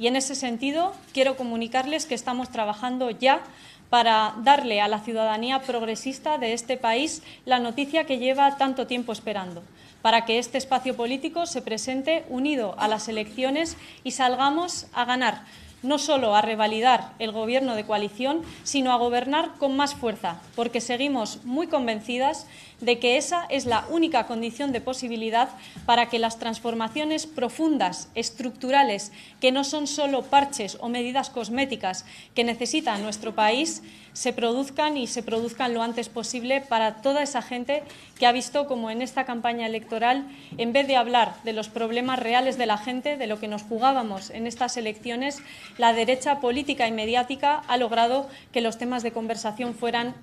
Y en ese sentido, quiero comunicarles que estamos trabajando ya para darle a la ciudadanía progresista de este país la noticia que lleva tanto tiempo esperando, para que este espacio político se presente unido a las elecciones y salgamos a ganar no solo a revalidar el gobierno de coalición, sino a gobernar con más fuerza, porque seguimos muy convencidas de que esa es la única condición de posibilidad para que las transformaciones profundas, estructurales, que no son solo parches o medidas cosméticas que necesita nuestro país, se produzcan y se produzcan lo antes posible para toda esa gente que ha visto como en esta campaña electoral, en vez de hablar de los problemas reales de la gente, de lo que nos jugábamos en estas elecciones, la derecha política y mediática ha logrado que los temas de conversación fueran